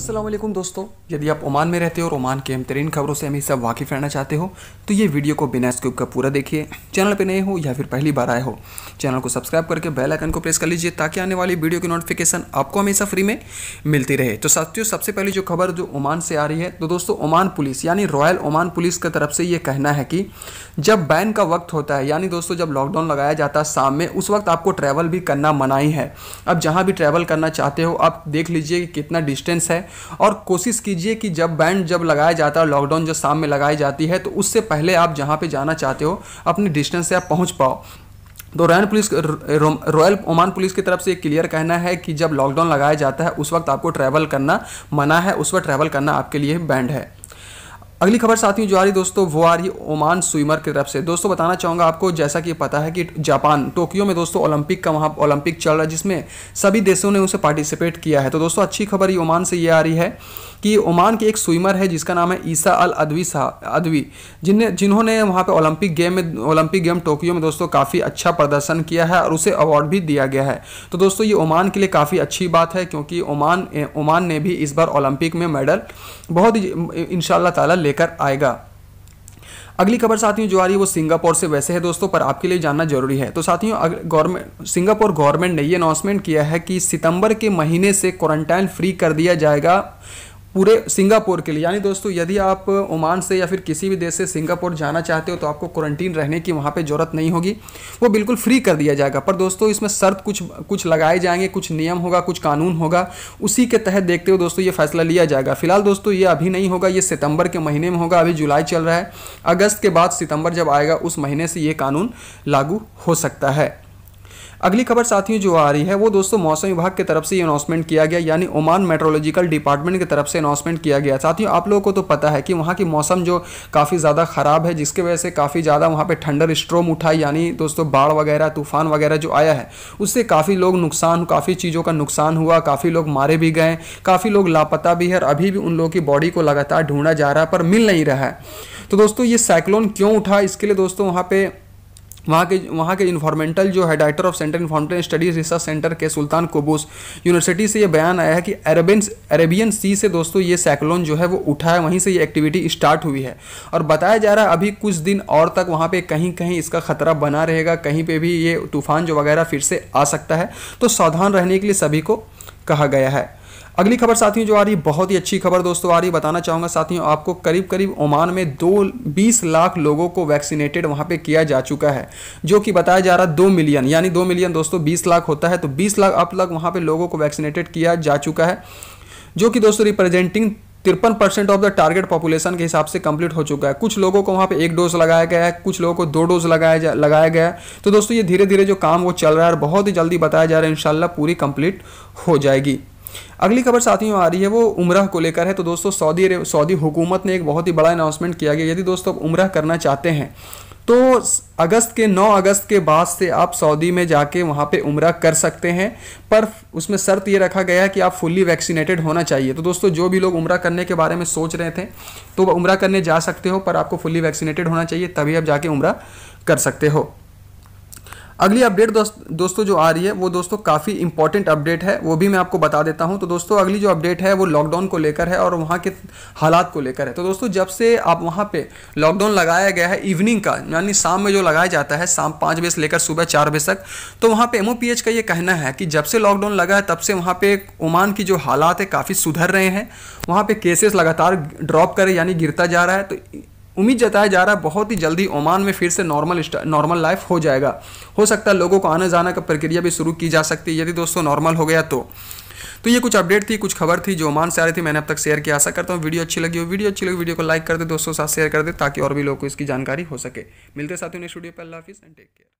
असलम दोस्तों यदि आप ओमान में रहते हो और ओमान के अहम तरीन खबरों से हमेशा वाकिफ रहना चाहते हो तो ये वीडियो को बिना स्क्रिप का पूरा देखिए चैनल पर नए हो या फिर पहली बार आए हो चैनल को सब्सक्राइब करके बेल आइकन को प्रेस कर लीजिए ताकि आने वाली वीडियो की नोटिफिकेशन आपको हमेशा फ्री में मिलती रहे तो साथियों सबसे पहली जो खबर जो ओमान से आ रही है तो दोस्तों ओमान पुलिस यानी रॉयल ओमान पुलिस की तरफ से ये कहना है कि जब बैन का वक्त होता है यानी दोस्तों जब लॉकडाउन लगाया जाता है शाम में उस वक्त आपको ट्रैवल भी करना मनाही है अब जहाँ भी ट्रैवल करना चाहते हो आप देख लीजिए कितना डिस्टेंस है और कोशिश कीजिए कि जब बैंड जब लगाया जाता है लॉकडाउन जो शाम में लगाई जाती है तो उससे पहले आप जहाँ पर जाना चाहते हो अपने डिस्टेंस से आप पहुँच पाओ तो royal police royal Oman police की तरफ से क्लियर कहना है कि जब लॉकडाउन लगाया जाता है उस वक्त आपको ट्रैवल करना मना है उस वक्त ट्रैवल करना आपके लिए बैंड है अगली खबर साथियों जो आ रही दोस्तों वो आ रही ओमान स्विमर की तरफ से दोस्तों बताना चाहूँगा आपको जैसा कि पता है कि जापान टोक्यो में दोस्तों ओलंपिक का वहाँ ओलंपिक चल रहा है जिसमें सभी देशों ने उसे पार्टिसिपेट किया है तो दोस्तों अच्छी खबर ओमान से ये आ रही है कि ओमान के एक स्विमर है जिसका नाम है ईसा अल अदवी साह अदवी जिनने जिन्होंने वहाँ पर ओलंपिक गेम में ओलंपिक गेम टोक्यो में दोस्तों काफ़ी अच्छा प्रदर्शन किया है और उसे अवार्ड भी दिया गया है तो दोस्तों ये ओमान के लिए काफ़ी अच्छी बात है क्योंकि ओमान ओमान ने भी इस बार ओलंपिक में मेडल बहुत ही इन शाह लेकर आएगा अगली खबर साथियों जो आ रही है वो सिंगापुर से वैसे है दोस्तों पर आपके लिए जानना जरूरी है तो साथियों गवर्नमेंट सिंगापुर गवर्नमेंट ने ये अनाउंसमेंट किया है कि सितंबर के महीने से क्वारंटाइन फ्री कर दिया जाएगा पूरे सिंगापुर के लिए यानी दोस्तों यदि आप ओमान से या फिर किसी भी देश से सिंगापुर जाना चाहते हो तो आपको क्वारंटीन रहने की वहाँ पे ज़रूरत नहीं होगी वो बिल्कुल फ्री कर दिया जाएगा पर दोस्तों इसमें शर्त कुछ कुछ लगाए जाएंगे कुछ नियम होगा कुछ कानून होगा उसी के तहत देखते हुए दोस्तों ये फैसला लिया जाएगा फिलहाल दोस्तों ये अभी नहीं होगा ये सितंबर के महीने में होगा अभी जुलाई चल रहा है अगस्त के बाद सितंबर जब आएगा उस महीने से ये कानून लागू हो सकता है अगली खबर साथियों जो आ रही है वो दोस्तों मौसम विभाग की तरफ से ये अनाउंसमेंट किया गया यानी ओमान मेट्रोलॉजिकल डिपार्टमेंट की तरफ से अनाउंसमेंट किया गया साथियों आप लोगों को तो पता है कि वहाँ की मौसम जो काफ़ी ज़्यादा ख़राब है जिसके वजह से काफ़ी ज़्यादा वहाँ पर ठंडर स्ट्रोम उठा यानी दोस्तों बाढ़ वगैरह तूफान वगैरह जो आया है उससे काफ़ी लोग नुकसान काफ़ी चीज़ों का नुकसान हुआ काफ़ी लोग मारे भी गए काफ़ी लोग लापता भी है और अभी भी उन लोगों की बॉडी को लगातार ढूंढा जा रहा है पर मिल नहीं रहा है तो दोस्तों ये साइक्लोन क्यों उठा इसके लिए दोस्तों वहाँ पे वहाँ के वहाँ के इन्फॉर्मेंटल जो है director of centre environmental studies research centre के सुल्तान कोबूस यूनिवर्सिटी से ये बयान आया है कि अरेबियन अरेबियन सी से दोस्तों ये सैकलोन जो है वो उठा है वहीं से ये एक्टिविटी स्टार्ट हुई है और बताया जा रहा है अभी कुछ दिन और तक वहाँ पर कहीं कहीं इसका खतरा बना रहेगा कहीं पर भी ये तूफान जो वगैरह फिर से आ सकता है तो सावधान रहने के लिए सभी को कहा गया है अगली खबर साथियों जो आ रही है बहुत ही अच्छी खबर दोस्तों आ रही है बताना चाहूंगा साथियों आपको करीब करीब ओमान में दो बीस लाख लोगों को वैक्सीनेटेड वहां पे किया जा चुका है जो कि बताया जा रहा है दो मिलियन यानी दो मिलियन दोस्तों बीस लाख होता है तो बीस लाख अब तक वहां पर लोगों को वैक्सीनेटेड किया जा चुका है जो कि दोस्तों रिप्रेजेंटिंग तिरपन percent of the target population के हिसाब से कंप्लीट हो चुका है कुछ लोगों को वहाँ पे एक डोज लगाया गया है कुछ लोगों को दो डोज लगाया जा लगाया गया है तो दोस्तों ये धीरे धीरे जो काम वो चल रहा है और बहुत ही जल्दी बताया जा रहा है इन पूरी कंप्लीट हो जाएगी अगली खबर साथियों आ रही है वो उम्र को लेकर है तो दोस्तों सऊदी सऊदी हुकूमत ने एक बहुत ही बड़ा अनाउंसमेंट किया गया यदि दोस्तों उम्र करना चाहते हैं तो अगस्त के 9 अगस्त के बाद से आप सऊदी में जाके वहाँ पे उम्र कर सकते हैं पर उसमें शर्त ये रखा गया है कि आप फुल्ली वैक्सीनेटेड होना चाहिए तो दोस्तों जो भी लोग उम्र करने के बारे में सोच रहे थे तो वह करने जा सकते हो पर आपको फुल्ली वैक्सीनेटेड होना चाहिए तभी आप जाके उम्र कर सकते हो अगली अपडेट दोस्त दोस्तों जो आ रही है वो दोस्तों काफ़ी इंपॉर्टेंट अपडेट है वो भी मैं आपको बता देता हूँ तो दोस्तों अगली जो अपडेट है वो लॉकडाउन को लेकर है और वहाँ के हालात को लेकर है तो दोस्तों जब से आप वहाँ पे लॉकडाउन लगाया गया है इवनिंग का यानी शाम में जो लगाया जाता है शाम पाँच बजे से लेकर सुबह चार बजे तक तो वहाँ पर एम का ये कहना है कि जब से लॉकडाउन लगा है तब से वहाँ पर ओमान की जो हालात है काफ़ी सुधर रहे हैं वहाँ पर केसेस लगातार ड्रॉप करे यानी गिरता जा रहा है तो उम्मीद जताया जा रहा है बहुत ही जल्दी ओमान में फिर से नॉर्मल नॉर्मल लाइफ हो जाएगा हो सकता है लोगों को आने जाने का प्रक्रिया भी शुरू की जा सकती है यदि दोस्तों नॉर्मल हो गया तो तो ये कुछ अपडेट थी कुछ खबर थी जो ओमान से आ रही थी मैंने अब तक शेयर किया आशा करता हूँ वीडियो अच्छी लगी हो वीडियो अच्छी लगी वीडियो को लाइक कर दे दोस्तों साथ शेयर कर दे ताकि और भी लोगों को इसकी जानकारी हो सके मिलते साथियों नेक्स्ट वीडियो पर अल्लाह हाफिज़ एंड टेक केयर